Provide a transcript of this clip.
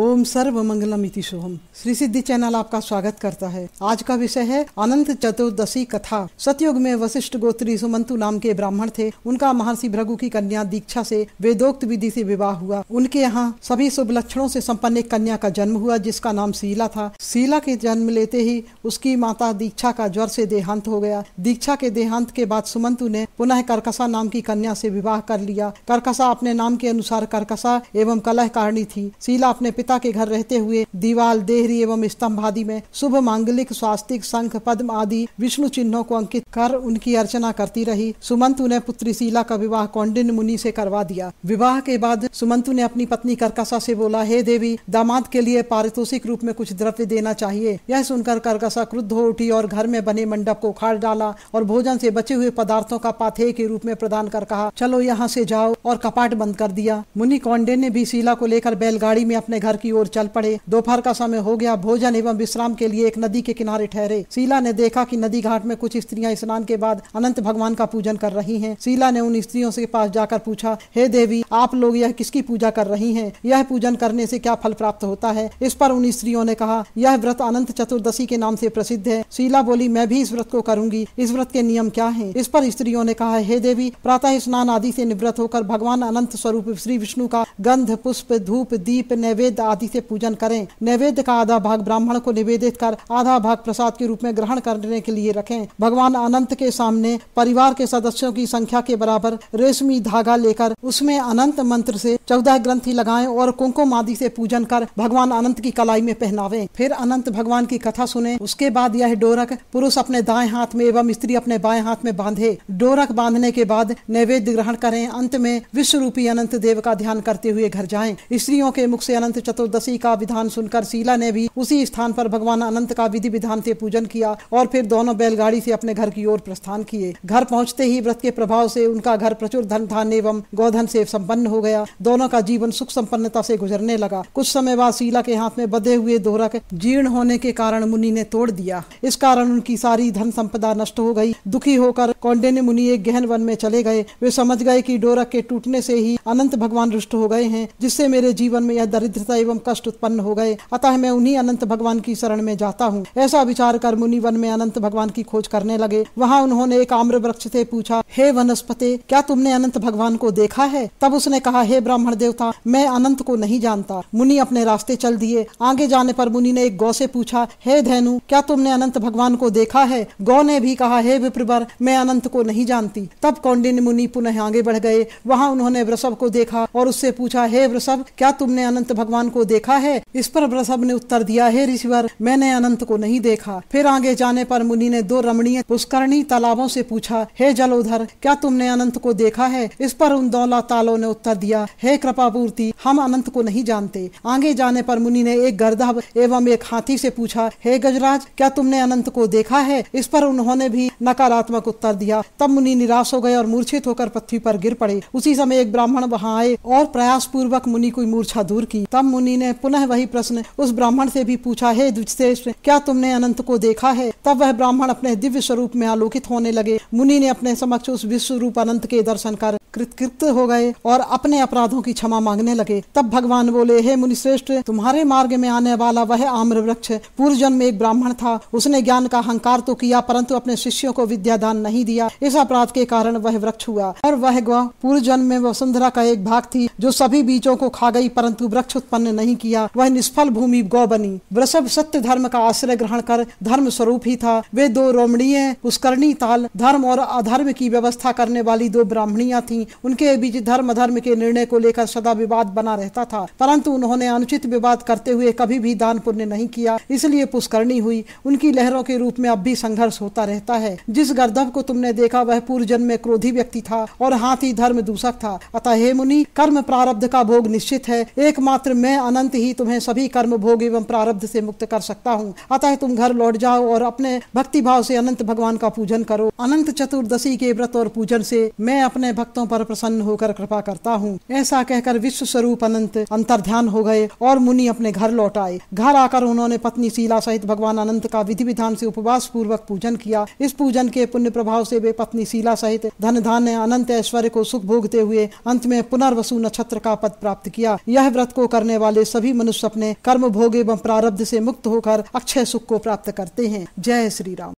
ओम सर्वमंगलम इति शुभम श्री सिद्धि चैनल आपका स्वागत करता है आज का विषय है अनंत चतुर्दशी कथा सतयुग में वशिष्ठ गोत्री सुमंतु नाम के ब्राह्मण थे उनका महर्षि भृगु की कन्या दीक्षा से वेदोक्त विधि से विवाह हुआ उनके यहाँ सभी शुभ लक्षणों से संपन्न एक कन्या का जन्म हुआ जिसका नाम शीला था शीला के जन्म लेते ही उसकी माता दीक्षा का ज्वर से देहांत हो गया दीक्षा के देहांत के बाद सुमंतु ने पुनः करकसा नाम की कन्या से विवाह कर लिया करकसा अपने नाम के अनुसार करकसा एवं कलह कारणी थी शीला अपने पिता के घर रहते हुए दीवाल देहरी एवं स्तंभ आदि में शुभ मांगलिक स्वास्तिक संख पद्म आदि विष्णु चिन्हों को अंकित कर उनकी अर्चना करती रही सुमंतु ने पुत्री शीला का विवाह कौंडिन मुनि से करवा दिया विवाह के बाद सुमंतु ने अपनी पत्नी करकसा से बोला हे देवी दामाद के लिए पारितोषिक रूप में कुछ द्रव्य देना चाहिए यह सुनकर करकसा क्रुद्ध हो उठी और घर में बने मंडप को उखाड़ डाला और भोजन से बचे हुए पदार्थों का पाथे के रूप में प्रदान कर कहा चलो यहाँ से जाओ और कपाट बंद कर दिया मुनि कौंडे ने भी शीला को लेकर बैलगाड़ी में अपने घर घर की ओर चल पड़े दोपहर का समय हो गया भोजन एवं विश्राम के लिए एक नदी के किनारे ठहरे शीला ने देखा कि नदी घाट में कुछ स्त्रियां स्नान के बाद अनंत भगवान का पूजन कर रही हैं। शीला ने उन स्त्रियों के पास जाकर पूछा हे देवी आप लोग यह किसकी पूजा कर रही हैं? यह पूजन करने से क्या फल प्राप्त होता है इस पर उन स्त्रियों ने कहा यह व्रत अनंत चतुर्दशी के नाम से प्रसिद्ध है शीला बोली मैं भी इस व्रत को करूंगी इस व्रत के नियम क्या है इस पर स्त्रियों ने कहा हे देवी प्रातः स्नान आदि से निवृत्त होकर भगवान अनंत स्वरूप श्री विष्णु का गंध पुष्प धूप दीप नैवेद्य आदि से पूजन करें नैवेद्य का आधा भाग ब्राह्मण को निवेदित कर आधा भाग प्रसाद के रूप में ग्रहण करने के लिए रखें भगवान अनंत के सामने परिवार के सदस्यों की संख्या के बराबर रेशमी धागा लेकर उसमें अनंत मंत्र से चौदह ग्रंथि लगाएं और कुंकुम आदि से पूजन कर भगवान अनंत की कलाई में पहनावे फिर अनंत भगवान की कथा सुने उसके बाद यह डोरक पुरुष अपने दाएं हाथ में एवं स्त्री अपने बाएं हाथ में बांधे डोरक बांधने के बाद नैवेद्य ग्रहण करें अंत में विश्व रूपी अनंत देव का ध्यान करते हुए घर जाएं स्त्रियों के मुख से अनंत चतुर्दशी का विधान सुनकर शीला ने भी उसी स्थान पर भगवान अनंत का विधि विधान से पूजन किया और फिर दोनों बैलगाड़ी से अपने घर की ओर प्रस्थान किए घर पहुंचते ही व्रत के प्रभाव से उनका घर प्रचुर धन धान एवं गोधन से संपन्न हो गया दोनों का जीवन सुख संपन्नता से गुजरने लगा कुछ समय बाद शीला के हाथ में बधे हुए दोहरक जीर्ण होने के कारण मुनि ने तोड़ दिया इस कारण उनकी सारी धन संपदा नष्ट हो गई दुखी होकर कौंडे मुनि एक गहन वन में चले गए वे समझ गए कि डोरक के टूटने से ही अनंत भगवान रुष्ट हो गए हैं जिससे मेरे जीवन में यह दरिद्रता एवं कष्ट उत्पन्न हो गए अतः मैं उन्हीं अनंत भगवान की शरण में जाता हूँ ऐसा विचार कर मुनि वन में अनंत भगवान की खोज करने लगे वहाँ उन्होंने एक आम्र वृक्ष से पूछा हे वनस्पति क्या तुमने अनंत भगवान को देखा है तब उसने कहा हे ब्राह्मण देवता मैं अनंत को नहीं जानता मुनि अपने रास्ते चल दिए आगे जाने पर मुनि ने एक गौ से पूछा हे धैनु क्या तुमने अनंत भगवान को देखा है गौ ने भी कहा हे विप्रवर मैं अनंत को नहीं जानती तब कौंडिन मुनि पुनः आगे बढ़ गए वहाँ उन्होंने वृषभ को देखा और उससे पूछा हे वृषभ क्या तुमने अनंत भगवान भगवान को देखा है इस पर वृषभ ने उत्तर दिया है ऋषिवर मैंने अनंत को नहीं देखा फिर आगे जाने पर मुनि ने दो रमणीय पुष्करणी तालाबों से पूछा हे जलोधर क्या तुमने अनंत को देखा है इस पर उन दौला तालों ने उत्तर दिया हे पूर्ति हम अनंत को नहीं जानते आगे जाने पर मुनि ने एक गर्दभ एवं एक हाथी से पूछा हे गजराज क्या तुमने अनंत को देखा है इस पर उन्होंने भी नकारात्मक उत्तर दिया तब मुनि निराश हो गए और मूर्छित होकर पृथ्वी पर गिर पड़े उसी समय एक ब्राह्मण वहाँ आए और प्रयास पूर्वक मुनि को मूर्छा दूर की तब मुनि ने पुनः वही प्रश्न उस ब्राह्मण से भी पूछा है द्विजश्रेष्ठ क्या तुमने अनंत को देखा है तब वह ब्राह्मण अपने दिव्य स्वरूप में आलोकित होने लगे मुनि ने अपने समक्ष उस विश्व रूप अनंत के दर्शन कर कृतकृत हो गए और अपने अपराधों की क्षमा मांगने लगे तब भगवान बोले हे मुनिश्रेष्ठ तुम्हारे मार्ग में आने वाला वह आम्र वृक्ष पूर्व जन्म एक ब्राह्मण था उसने ज्ञान का अहंकार तो किया परंतु अपने शिष्यों को विद्या दान नहीं दिया इस अपराध के कारण वह वृक्ष हुआ और वह पूर्व जन्म में वसुंधरा का एक भाग थी जो सभी बीजों को खा गई परंतु वृक्ष उत्पन्न नहीं किया वह निष्फल भूमि गौ बनी वृषभ सत्य धर्म का आश्रय ग्रहण कर धर्म स्वरूप ही था वे दो रोमणीय पुष्करणी ताल धर्म और अधर्म की व्यवस्था करने वाली दो ब्राह्मणिया थी नहीं उनके बीच धर्म धर्म के निर्णय को लेकर सदा विवाद बना रहता था परंतु उन्होंने अनुचित विवाद करते हुए कभी भी दान पुण्य नहीं किया इसलिए पुष्करणी हुई उनकी लहरों के रूप में अब भी संघर्ष होता रहता है जिस गर्दभ को तुमने देखा वह पूर्व जन्म में क्रोधी व्यक्ति था और हाथी धर्म दूषक था अतः हे मुनि कर्म प्रारब्ध का भोग निश्चित है एकमात्र मैं अनंत ही तुम्हें सभी कर्म भोग एवं प्रारब्ध से मुक्त कर सकता हूँ अतः तुम घर लौट जाओ और अपने भक्ति भाव से अनंत भगवान का पूजन करो अनंत चतुर्दशी के व्रत और पूजन से मैं अपने भक्तों पर प्रसन्न होकर कृपा करता हूँ ऐसा कहकर विश्व स्वरूप अनंत अंतर ध्यान हो गए और मुनि अपने घर लौट आए घर आकर उन्होंने पत्नी शीला सहित भगवान अनंत का विधि विधान से उपवास पूर्वक पूजन किया इस पूजन के पुण्य प्रभाव से वे पत्नी शीला सहित धन धान अनंत ऐश्वर्य को सुख भोगते हुए अंत में पुनर्वसु नक्षत्र का पद प्राप्त किया यह व्रत को करने वाले सभी मनुष्य अपने कर्म भोग एवं प्रारब्ध से मुक्त होकर अक्षय सुख को प्राप्त करते हैं जय श्री राम